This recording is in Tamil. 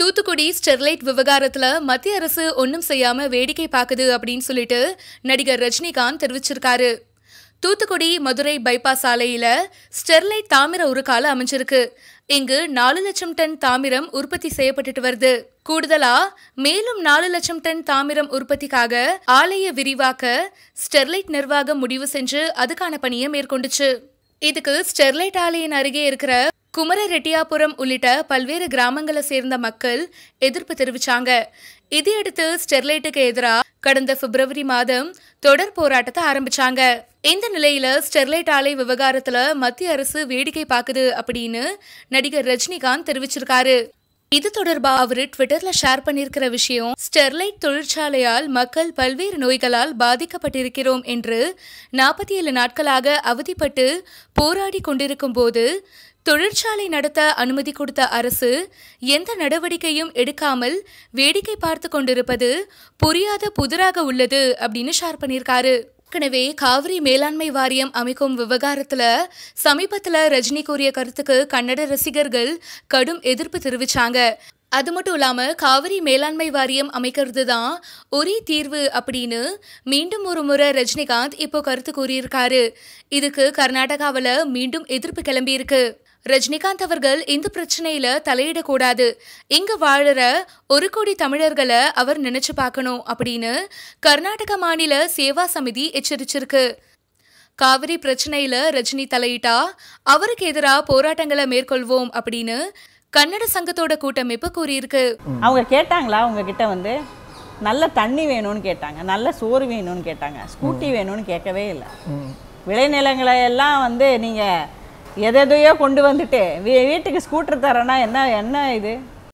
தூத்துக்குடி ஸ்டெர்லைட் விவகாரத்தில் மத்திய அரசு ஒன்றும் செய்யாமல் வேடிக்கை பார்க்குது அப்படின்னு சொல்லிட்டு நடிகர் ரஜினிகாந்த் தெரிவிச்சிருக்காரு தூத்துக்குடி மதுரை பைபாஸ் சாலையில ஸ்டெர்லைட் தாமிர உருக்கால அமைஞ்சிருக்கு இங்கு நாலு லட்சம் டன் தாமிரம் உற்பத்தி செய்யப்பட்டுட்டு வருது கூடுதலா மேலும் நாலு லட்சம் டன் தாமிரம் உற்பத்திக்காக ஆலய விரிவாக்க ஸ்டெர்லைட் நிர்வாகம் முடிவு செஞ்சு அதுக்கான பணியை மேற்கொண்டுச்சு இதுக்கு ஸ்டெர்லைட் ஆலையின் அருகே இருக்கிற குமர ரெட்டியாபுரம் உள்ளிட்ட பல்வேறு கிராமங்களை சேர்ந்த மக்கள் எதிர்ப்பு தெரிவிச்சாங்க இதையடுத்து ஸ்டெர்லைட்டுக்கு எதிராக கடந்த பிப்ரவரி மாதம் தொடர் போராட்டத்தை ஆரம்பிச்சாங்க இந்த நிலையில ஸ்டெர்லைட் ஆலை விவகாரத்துல மத்திய அரசு வேடிக்கை பாக்குது அப்படின்னு நடிகர் ரஜினிகாந்த் தெரிவிச்சிருக்காரு இது தொடர்பா அவரு ட்விட்டர்ல ஷேர் பண்ணிருக்கிற விஷயம் ஸ்டெர்லைட் தொழிற்சாலையால் மக்கள் பல்வேறு நோய்களால் பாதிக்கப்பட்டிருக்கிறோம் என்று நாற்பத்தி ஏழு நாட்களாக அவதிப்பட்டு போராடி கொண்டிருக்கும் போது தொழிற்சாலை நடத்த அனுமதி கொடுத்த அரசு எந்த நடவடிக்கையும் எடுக்காமல் வேடிக்கை பார்த்து கொண்டிருப்பது புரியாத புதிராக உள்ளது அப்படின்னு ஷேர் பண்ணியிருக்காரு ஏற்கனவே காவிரி மேலாண்மை வாரியம் அமைக்கும் விவகாரத்தில் சமீபத்தில் ரஜினி கூறிய கருத்துக்கு கன்னட ரசிகர்கள் கடும் எதிர்ப்பு தெரிவித்தாங்க அது மட்டும் இல்லாமல் காவிரி மேலாண்மை வாரியம் அமைக்கிறது தான் ஒரே தீர்வு அப்படின்னு மீண்டும் ஒரு முறை ரஜினிகாந்த் இப்போ கருத்து கூறியிருக்காரு இதுக்கு கர்நாடகாவில் மீண்டும் எதிர்ப்பு கிளம்பியிருக்கு ரஜினிகாந்த் அவர்கள் இந்த பிரச்சனையில தலையிடக்கூடாது இங்க வாழற ஒரு கோடி தமிழர்களை அவர் நினைச்சு பார்க்கணும் அப்படின்னு கர்நாடக மாநில சேவா சமிதி எச்சரிச்சிருக்கு காவிரி பிரச்சனையில ரஜினி தலையிட்டா அவருக்கு எதிராக போராட்டங்களை மேற்கொள்வோம் அப்படின்னு கன்னட சங்கத்தோட கூட்டமைப்பு கூறியிருக்கு அவங்க கேட்டாங்களா அவங்க கிட்ட வந்து நல்ல தண்ணி வேணும்னு கேட்டாங்க நல்ல சோறு வேணும்னு கேட்டாங்க ஸ்கூட்டி வேணும்னு கேட்கவே இல்லை விளைநிலங்களை எல்லாம் வந்து நீங்கள் எதையோ கொண்டு வந்துட்டு வீட்டுக்கு ஸ்கூட்டர் தரேன்னா என்ன என்ன இது